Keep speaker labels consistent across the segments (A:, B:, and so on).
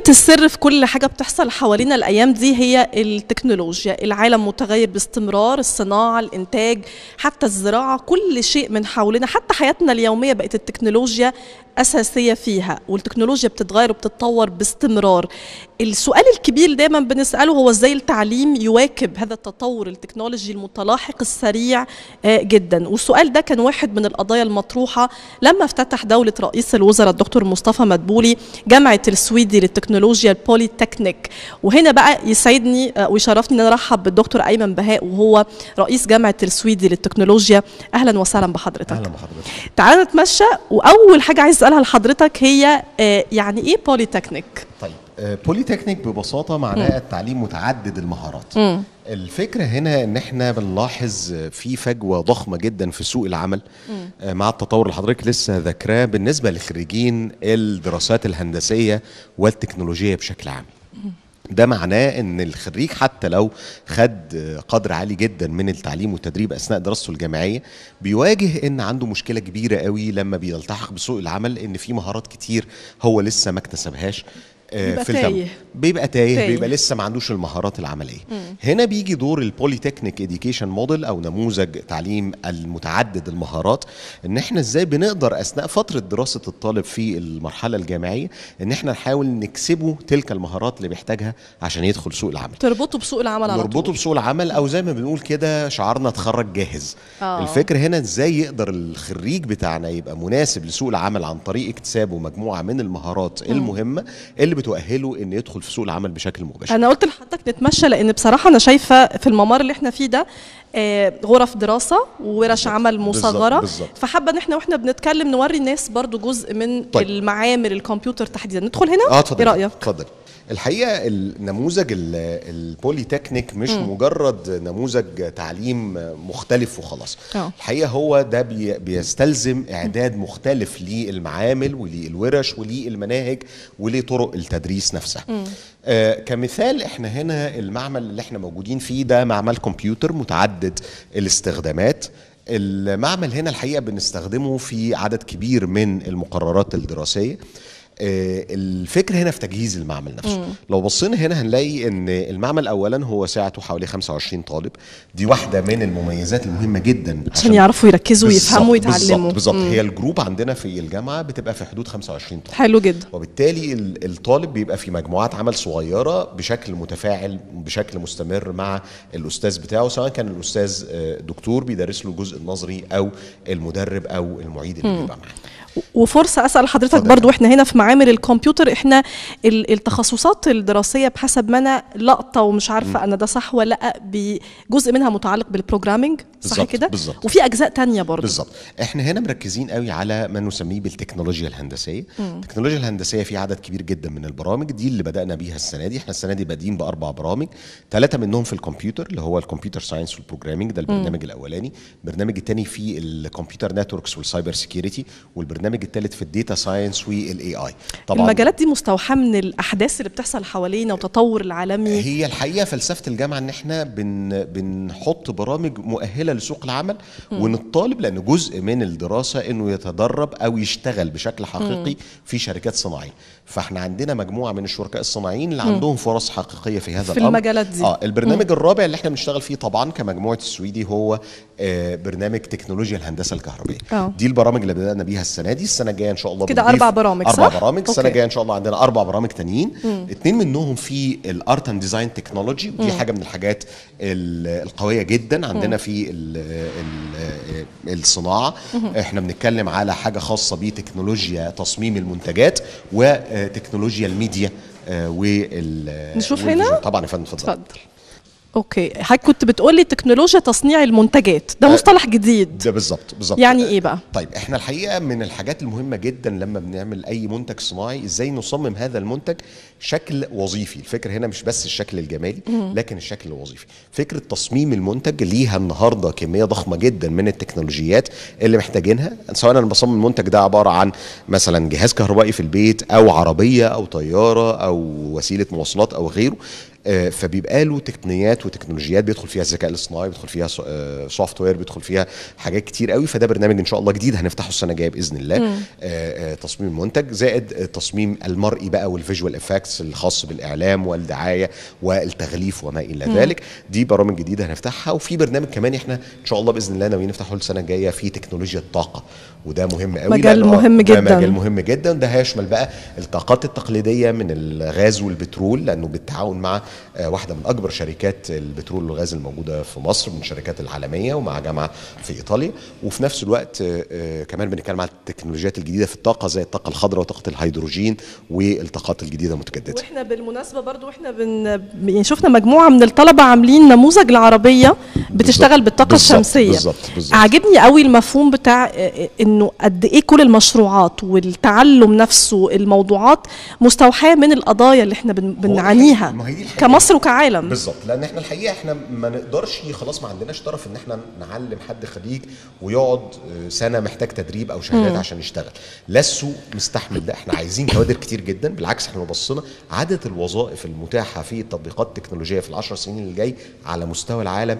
A: كلمة السر في كل حاجة بتحصل حوالينا الأيام دي هي التكنولوجيا العالم متغير باستمرار الصناعة الإنتاج حتى الزراعة كل شيء من حولنا حتى حياتنا اليومية بقت التكنولوجيا أساسية فيها والتكنولوجيا بتتغير وبتتطور باستمرار السؤال الكبير دايما بنسأله هو إزاي التعليم يواكب هذا التطور التكنولوجي المتلاحق السريع آه، جدا والسؤال ده كان واحد من القضايا المطروحة لما افتتح دولة رئيس الوزراء الدكتور مصطفى مدبولي جامعة السويدي للتكنولوجيا تكنولوجيا البوليتكنيك وهنا بقى يسعدني آه، ويشرفني ان انا ارحب بالدكتور ايمن بهاء وهو رئيس جامعه السويدي للتكنولوجيا اهلا وسهلا بحضرتك اهلا بحضرتك تعالى نتمشى واول حاجه عايز اسالها لحضرتك هي آه، يعني ايه بوليتكنيك
B: طيب بوليتكنيك آه، ببساطه معناها التعليم متعدد المهارات م. الفكره هنا ان احنا بنلاحظ في فجوه ضخمه جدا في سوق العمل م. آه، مع التطور اللي حضرتك لسه ذاكراه بالنسبه لخريجين الدراسات الهندسيه والتكنولوجيه بشكل عام ده معناه ان الخريج حتى لو خد قدر عالي جدا من التعليم والتدريب اثناء دراسته الجامعيه بيواجه ان عنده مشكله كبيره قوي لما بيلتحق بسوق العمل ان في مهارات كتير هو لسه ما اكتسبهاش آه، بيبقى في الجامعه بيبقى تايه, بيبقى لسه ما عندوش المهارات العمليه مم. هنا بيجي دور البوليتكنيك اديوكيشن موديل او نموذج تعليم المتعدد المهارات ان احنا ازاي بنقدر اثناء فتره دراسه الطالب في المرحله الجامعيه ان احنا نحاول نكسبه تلك المهارات اللي بيحتاجها عشان يدخل سوق العمل
A: تربطه بسوق العمل على تربطه
B: بسوق العمل او زي ما بنقول كده شعارنا اتخرج جاهز آه. الفكر هنا ازاي يقدر الخريج بتاعنا يبقى مناسب لسوق العمل عن طريق اكتسابه مجموعه من المهارات مم. المهمه اللي بتؤهله ان يدخل في سوق العمل بشكل مباشر
A: انا قلت لحضرتك نتمشى لان بصراحه انا شايفه في الممر اللي احنا فيه ده آه، غرف دراسه وورش عمل مصغره فحابه ان احنا واحنا بنتكلم نوري الناس برضو جزء من طيب. المعامل الكمبيوتر تحديدا ندخل هنا اه اتفضل ايه رايك
B: اتفضل الحقيقه النموذج البوليتكنيك مش م. مجرد نموذج تعليم مختلف وخلاص أوه. الحقيقه هو ده بي بيستلزم اعداد مختلف للمعامل وللورش وللمناهج ولطرق التدريس نفسها آه كمثال احنا هنا المعمل اللي احنا موجودين فيه ده معمل كمبيوتر متعدد الاستخدامات المعمل هنا الحقيقه بنستخدمه في عدد كبير من المقررات الدراسيه آه، الفكر هنا في تجهيز المعمل نفسه مم. لو بصينا هنا هنلاقي ان المعمل اولا هو ساعته حوالي 25 طالب دي واحده من المميزات المهمه جدا عشان يعرفوا يركزوا ويفهموا ويتعلموا بالظبط هي الجروب عندنا في الجامعه بتبقى في حدود 25 طالب حلو جدا وبالتالي الطالب بيبقى في مجموعات عمل صغيره بشكل متفاعل بشكل مستمر مع الاستاذ بتاعه سواء كان الاستاذ آه، دكتور بيدرس له الجزء النظري او المدرب او المعيد اللي
A: بيبقى معاه وفرصه اسال حضرتك برضو احنا هنا في معامل الكمبيوتر احنا التخصصات الدراسيه بحسب ما انا لقطه ومش عارفه انا ده صح ولا لا بجزء منها متعلق بالبروجرامينج صح كده وفي اجزاء تانية برضو بالظبط
B: احنا هنا مركزين قوي على ما نسميه بالتكنولوجيا الهندسيه مم. التكنولوجيا الهندسيه في عدد كبير جدا من البرامج دي اللي بدانا بيها السنه دي احنا السنه دي بادئين باربع برامج ثلاثه منهم في الكمبيوتر اللي هو الكمبيوتر ساينس والبروجرامينج ده البرنامج الاولاني البرنامج الثاني في الكمبيوتر نتوركس والسايبر سيكيورتي والبرنامج البرنامج الثالث في الديتا ساينس والاي اي طبعا المجالات دي مستوحاه من الاحداث اللي بتحصل حوالينا وتطور العالمي هي الحقيقه فلسفه الجامعه ان احنا بن بنحط برامج مؤهله لسوق العمل وان الطالب لان جزء من الدراسه انه يتدرب او يشتغل بشكل حقيقي م. في شركات صناعيه فاحنا عندنا مجموعه من الشركاء الصناعيين اللي عندهم فرص حقيقيه في هذا في الامر المجالات دي اه البرنامج م. الرابع اللي احنا بنشتغل فيه طبعا كمجموعه السويدي هو آه، برنامج تكنولوجيا الهندسه الكهربائيه آه. دي البرامج اللي بدانا بيها السنه السنه دي السنه الجايه ان شاء الله كده اربع برامج اربع صح؟ برامج السنه الجايه ان شاء الله عندنا اربع برامج تانيين اتنين منهم في الارت اند ديزاين تكنولوجي ودي مم. حاجه من الحاجات القويه جدا عندنا مم. في الـ الـ الصناعه مم. احنا بنتكلم على حاجه خاصه بتكنولوجيا تصميم المنتجات وتكنولوجيا الميديا آه، وال نشوف هنا طبعا يا فندم اتفضل
A: اوكي حضرتك كنت بتقولي تكنولوجيا تصنيع المنتجات
B: ده آه، مصطلح جديد ده بالظبط بالظبط يعني آه، ايه بقى طيب احنا الحقيقه من الحاجات المهمه جدا لما بنعمل اي منتج صناعي ازاي نصمم هذا المنتج شكل وظيفي الفكره هنا مش بس الشكل الجمالي لكن الشكل الوظيفي فكره تصميم المنتج ليها النهارده كميه ضخمه جدا من التكنولوجيات اللي محتاجينها سواء انا بصمم المنتج ده عباره عن مثلا جهاز كهربائي في البيت او عربيه او طياره او وسيله مواصلات او غيره آه، فبيبقى له تقنيات وتكنولوجيات بيدخل فيها الذكاء الاصطناعي بيدخل فيها سوفت وير آه، بيدخل فيها حاجات كتير قوي فده برنامج ان شاء الله جديد هنفتحه السنه الجايه باذن الله آه، تصميم المنتج زائد تصميم المرئي بقى والفيجوال افكتس الخاص بالاعلام والدعايه والتغليف وما الى ذلك دي برامج جديده هنفتحها وفي برنامج كمان احنا ان شاء الله باذن الله ناويين نفتحه السنه الجايه في تكنولوجيا الطاقه وده مهم قوي مجال مهم جدا مجال مهم جدا ده هيشمل بقى الطاقات التقليديه من الغاز والبترول لانه بالتعاون مع آه، واحده من اكبر شركات البترول والغاز الموجوده في مصر من الشركات العالميه ومع جامعه في ايطاليا وفي نفس الوقت آه، آه، كمان بنتكلم على التكنولوجيات الجديده في الطاقه زي الطاقه الخضراء وطاقه الهيدروجين والطاقات الجديده المتجدده
A: واحنا بالمناسبه برضو احنا بن يعني شفنا مجموعه من الطلبه عاملين نموذج العربيه بتشتغل بالطاقه بالزبط الشمسيه بالزبط بالزبط عاجبني قوي المفهوم بتاع انه قد ايه كل المشروعات والتعلم نفسه الموضوعات مستوحاه من القضايا اللي احنا بنعانيها ما هي دي كمصر
B: وكعالم بالظبط لان احنا الحقيقه احنا ما نقدرش خلاص ما عندناش طرف ان احنا نعلم حد خريج ويقعد آه، سنه محتاج تدريب او شهادات عشان يشتغل لا السوق مستحمل ده احنا عايزين كوادر كتير جدا بالعكس احنا لو بصينا عدد الوظائف المتاحه في التطبيقات التكنولوجيه في العشر سنين اللي جاي على مستوى العالم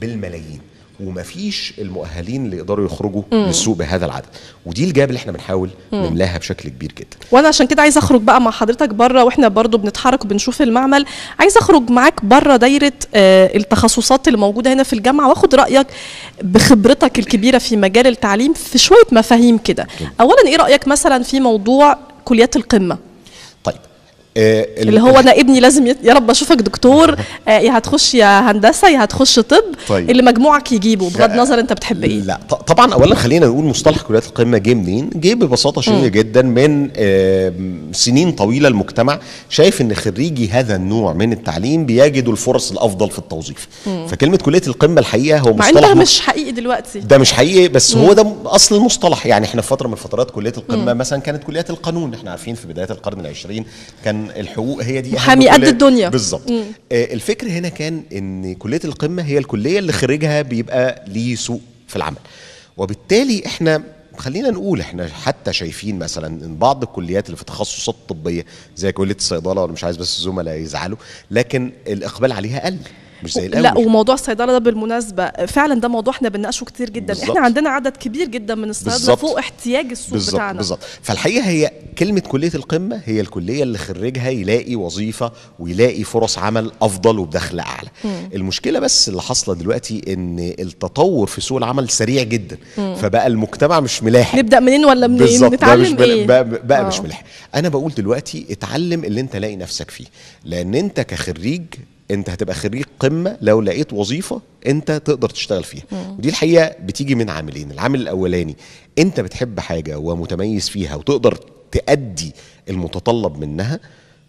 B: بالملايين ومفيش المؤهلين اللي يقدروا يخرجوا مم. للسوق بهذا العدد ودي الجاب اللي احنا بنحاول نملاها بشكل كبير جدا
A: وانا عشان كده عايز اخرج بقى مع حضرتك بره واحنا برضو بنتحرك وبنشوف المعمل عايز اخرج معاك بره دايره آه التخصصات اللي موجوده هنا في الجامعه واخد رايك بخبرتك الكبيره في مجال التعليم في شويه مفاهيم كده اولا ايه رايك مثلا في موضوع كليات القمه
B: آه، اللي هو انا ابني
A: لازم يت... يا رب اشوفك دكتور آه، يا هتخش يا هندسه يا هتخش طب طيب. اللي مجموعك يجيبه بغض النظر انت بتحب ايه
B: لا طبعا اولا خلينا نقول مصطلح كليات القمه جه منين جه ببساطه شديده جدا من آه، سنين طويله المجتمع شايف ان خريجي هذا النوع من التعليم بيجدوا الفرص الافضل في التوظيف مم. فكلمه كليه القمه الحقيقه هو مصطلح مع مش
A: حقيقي دلوقتي ده
B: مش حقيقي بس مم. هو ده اصل المصطلح يعني احنا في فتره من فترات كليه القمه مم. مثلا كانت كليات القانون احنا عارفين في بدايه القرن العشرين كان الحقوق هي دي محامي قد الدنيا بالظبط آه، الفكر هنا كان ان كليه القمه هي الكليه اللي خريجها بيبقى ليه سوق في العمل وبالتالي احنا خلينا نقول احنا حتى شايفين مثلا ان بعض الكليات اللي في تخصصات طبيه زي كليه الصيدله وانا مش عايز بس الزملاء يزعلوا لكن الاقبال عليها قل مش زي الاول لا
A: وموضوع الصيدله ده بالمناسبه فعلا ده موضوع احنا بنناقشه كتير جدا بالزبط. احنا عندنا عدد كبير جدا من الصيادله فوق احتياج السوق بالزبط. بتاعنا بالظبط
B: فالحقيقه هي كلمه كليه القمه هي الكليه اللي خريجها يلاقي وظيفه ويلاقي فرص عمل افضل وبدخل اعلى م. المشكله بس اللي حاصله دلوقتي ان التطور في سوق العمل سريع جدا م. فبقى المجتمع مش ملاحق نبدا
A: منين ولا منين بالزبط. نتعلم مش ايه بقى, بقى مش ملاحق
B: آه. انا بقول دلوقتي اتعلم اللي انت لاقي نفسك فيه لان انت كخريج انت هتبقى خريج قمه لو لقيت وظيفه انت تقدر تشتغل فيها مم. ودي الحقيقه بتيجي من عاملين العامل الاولاني انت بتحب حاجه ومتميز فيها وتقدر تأدي المتطلب منها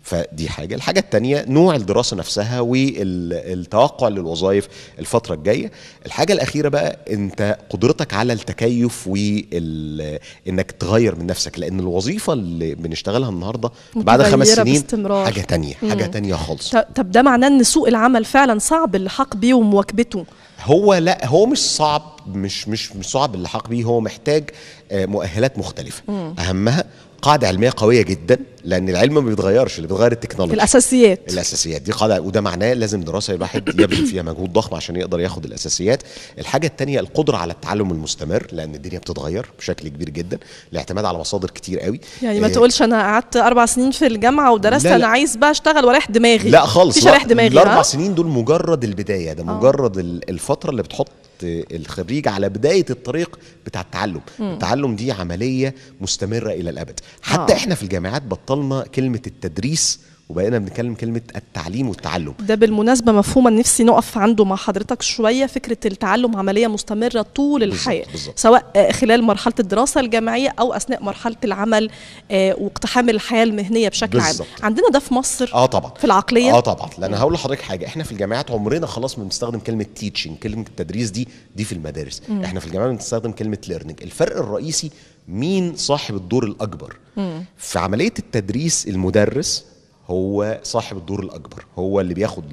B: فدي حاجه الحاجه الثانيه نوع الدراسه نفسها والتوقع للوظائف الفتره الجايه الحاجه الاخيره بقى انت قدرتك على التكيف وانك تغير من نفسك لان الوظيفه اللي بنشتغلها النهارده بعد خمس سنين باستمرار. حاجه تانية حاجه تانية خالص
A: طب ده معناه ان سوق العمل فعلا صعب اللحاق بيه ومواكبته
B: هو لا هو مش صعب مش مش مش صعب اللحاق بيه هو محتاج آه، مؤهلات مختلفه مم. اهمها قاعده علميه قويه جدا لان العلم ما بيتغيرش اللي بيتغير التكنولوجيا
A: الاساسيات
B: الاساسيات دي قاعده وده معناه لازم دراسه الواحد يبذل فيها مجهود ضخم عشان يقدر ياخد الاساسيات الحاجه الثانيه القدره على التعلم المستمر لان الدنيا بتتغير بشكل كبير جدا الاعتماد على مصادر كتير قوي
A: يعني ما آه، تقولش انا قعدت اربع سنين في الجامعه ودرست انا عايز بقى اشتغل واريح
B: دماغي لا خالص مفيش اريح دماغي الاربع سنين دول مجرد البدايه ده آه. مجرد الفتره اللي بتحط الخريج على بدايه الطريق بتاع التعلم م. التعلم دي عمليه مستمره الى الابد حتى آه. احنا في الجامعات بطلنا كلمه التدريس وبقينا بنتكلم كلمه التعليم والتعلم
A: ده بالمناسبه مفهوما نفسي نقف عنده مع حضرتك شويه فكره التعلم عمليه مستمره طول الحياه سواء خلال مرحله الدراسه الجامعيه او اثناء مرحله العمل آه، واقتحام الحياه المهنيه بشكل بالزبط. عام عندنا ده في مصر اه طبعا في العقليه اه طبعا
B: لان هقول لحضرتك حاجه احنا في الجامعات عمرنا خلاص ما بنستخدم كلمه تيتشنج كلمه التدريس دي دي في المدارس م. احنا في الجامعات بنستخدم كلمه ليرنينج الفرق الرئيسي مين صاحب الدور الاكبر م. في عمليه التدريس المدرس هو صاحب الدور الاكبر هو اللي بياخد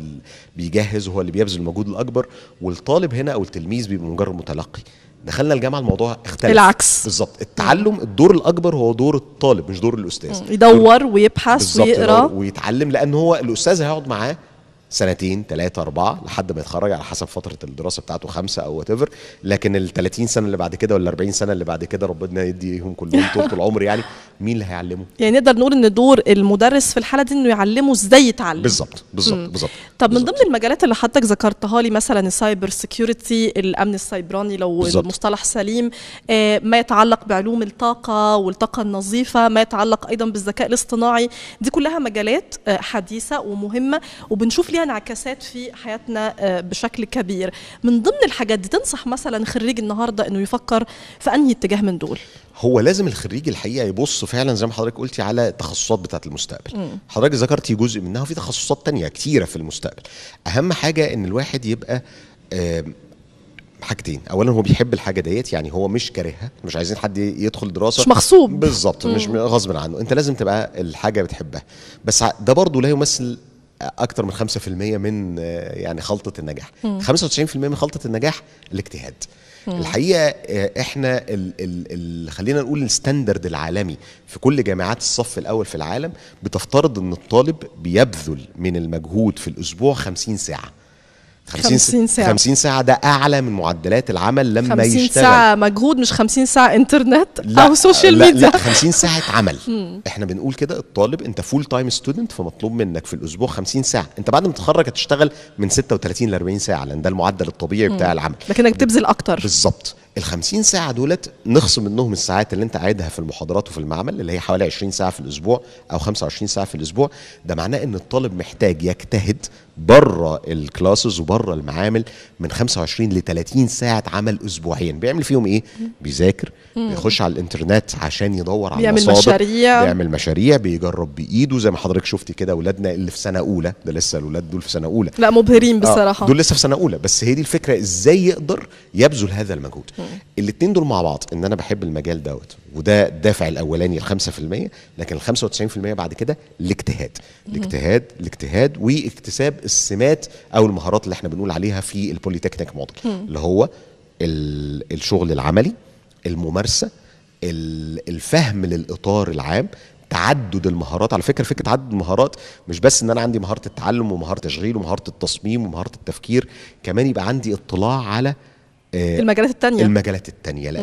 B: بيجهز هو اللي بيبذل المجهود الاكبر والطالب هنا او التلميذ بيبقى مجرد متلقي دخلنا الجامعه الموضوع اختلف العكس بالظبط التعلم الدور الاكبر هو دور الطالب مش دور الاستاذ يدور
A: ويبحث ويقرا
B: ويتعلم لان هو الاستاذ هيقعد معاه سنتين ثلاثة أربعة لحد ما يتخرج على حسب فترة الدراسة بتاعته خمسة أو وات ايفر لكن ال 30 سنة اللي بعد كده وال 40 سنة اللي بعد كده ربنا يديهم كلهم طول العمر يعني مين اللي هيعلمه؟
A: يعني نقدر نقول إن دور المدرس في الحالة دي إنه يعلمه إزاي يتعلم بالظبط بالظبط بالظبط طب بالزبط. من ضمن المجالات اللي حضرتك ذكرتها لي مثلا السايبر سيكيورتي الأمن السيبراني لو بالزبط. المصطلح سليم آه ما يتعلق بعلوم الطاقة والطاقة النظيفة ما يتعلق أيضا بالذكاء الاصطناعي دي كلها مجالات آه حديثة ومهمة وبنشوف ليها انعكاسات في حياتنا آه، بشكل كبير من ضمن الحاجات دي تنصح مثلا خريج النهارده انه يفكر في انهي اتجاه من دول
B: هو لازم الخريج الحقيقه يبص فعلا زي ما حضرتك قلتي على التخصصات بتاعه المستقبل حضرتك ذكرتي جزء منها وفي تخصصات تانية كتيره في المستقبل اهم حاجه ان الواحد يبقى حاجتين اولا هو بيحب الحاجه ديت يعني هو مش كارهها مش عايزين حد يدخل دراسه مش مغصوب بالظبط مش غصب عنه انت لازم تبقى الحاجه بتحبها بس ده برضه لا يمثل اكتر من 5% من آه، يعني خلطه النجاح م. 95% من خلطه النجاح الاجتهاد م. الحقيقه آه، احنا الـ الـ الـ خلينا نقول الستاندرد العالمي في كل جامعات الصف الاول في العالم بتفترض ان الطالب بيبذل من المجهود في الاسبوع 50 ساعه 50 50 ساعة 50 ساعة ده أعلى من معدلات العمل لما 50 يشتغل 50 ساعة
A: مجهود مش 50 ساعة انترنت لا
B: أو سوشيال ميديا لا 50 ساعة عمل احنا بنقول كده الطالب أنت فول تايم ستودنت فمطلوب منك في الأسبوع 50 ساعة أنت بعد ما تتخرج هتشتغل من 36 ل 40 ساعة لأن ده المعدل الطبيعي بتاع العمل لكنك بتبذل أكتر بالظبط ال 50 ساعه دولت نخصم منهم الساعات اللي انت قاعدها في المحاضرات وفي المعمل اللي هي حوالي 20 ساعه في الاسبوع او 25 ساعه في الاسبوع ده معناه ان الطالب محتاج يجتهد بره الكلاسز وبره المعامل من 25 ل 30 ساعه عمل اسبوعيا بيعمل فيهم ايه بيذاكر بيخش على الانترنت عشان يدور على بيعمل مصادر مشاريع بيعمل مشاريع بيجرب بايده زي ما حضرتك شفتي كده اولادنا اللي في سنه اولى ده لسه الاولاد دول في سنه اولى لا مبهرين آه، بصراحه آه دول لسه في سنه اولى بس هي دي الفكره ازاي يقدر يبذل هذا المجهود الاثنين دول مع بعض ان انا بحب المجال دوت وده الدافع الاولاني ال 5% لكن ال 95% بعد كده الاجتهاد الاجتهاد الاجتهاد واكتساب السمات او المهارات اللي احنا بنقول عليها في البوليتكنيك موديل اللي هو الشغل العملي الممارسه الفهم للاطار العام تعدد المهارات على فكره فكره تعدد المهارات مش بس ان انا عندي مهاره التعلم ومهاره تشغيل ومهاره التصميم ومهاره التفكير كمان يبقى عندي اطلاع على آه، المجالات التانية المجالات التانية